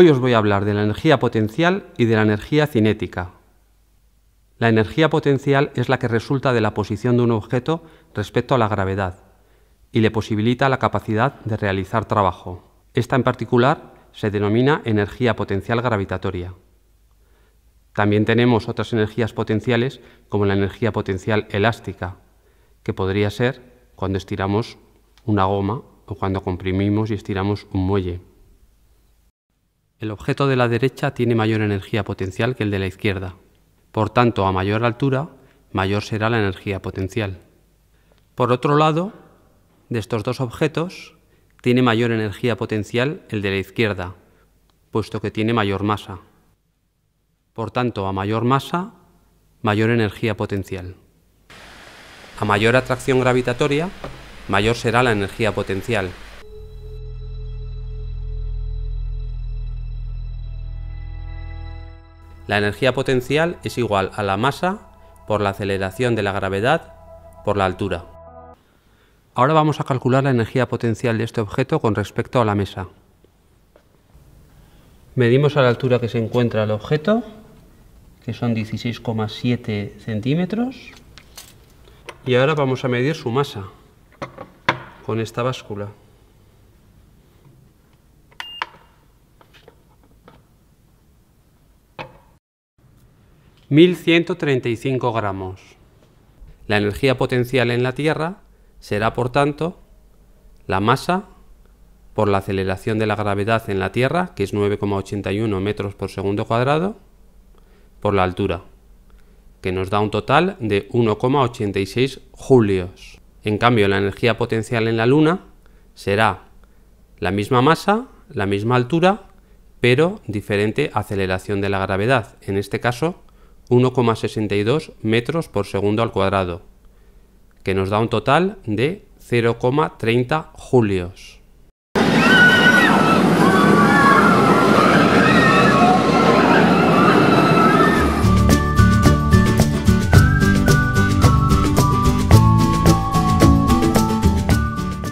Hoy os voy a hablar de la energía potencial y de la energía cinética. La energía potencial es la que resulta de la posición de un objeto respecto a la gravedad y le posibilita la capacidad de realizar trabajo. Esta en particular se denomina energía potencial gravitatoria. También tenemos otras energías potenciales como la energía potencial elástica, que podría ser cuando estiramos una goma o cuando comprimimos y estiramos un muelle. El objeto de la derecha tiene mayor energía potencial que el de la izquierda. Por tanto, a mayor altura, mayor será la energía potencial. Por otro lado, de estos dos objetos, tiene mayor energía potencial el de la izquierda, puesto que tiene mayor masa. Por tanto, a mayor masa, mayor energía potencial. A mayor atracción gravitatoria, mayor será la energía potencial, La energía potencial es igual a la masa por la aceleración de la gravedad por la altura. Ahora vamos a calcular la energía potencial de este objeto con respecto a la mesa. Medimos a la altura que se encuentra el objeto, que son 16,7 centímetros. Y ahora vamos a medir su masa con esta báscula. 1.135 gramos. La energía potencial en la Tierra será, por tanto, la masa por la aceleración de la gravedad en la Tierra, que es 9,81 metros por segundo cuadrado, por la altura, que nos da un total de 1,86 julios. En cambio, la energía potencial en la Luna será la misma masa, la misma altura, pero diferente aceleración de la gravedad, en este caso 1,62 metros por segundo al cuadrado, que nos da un total de 0,30 julios.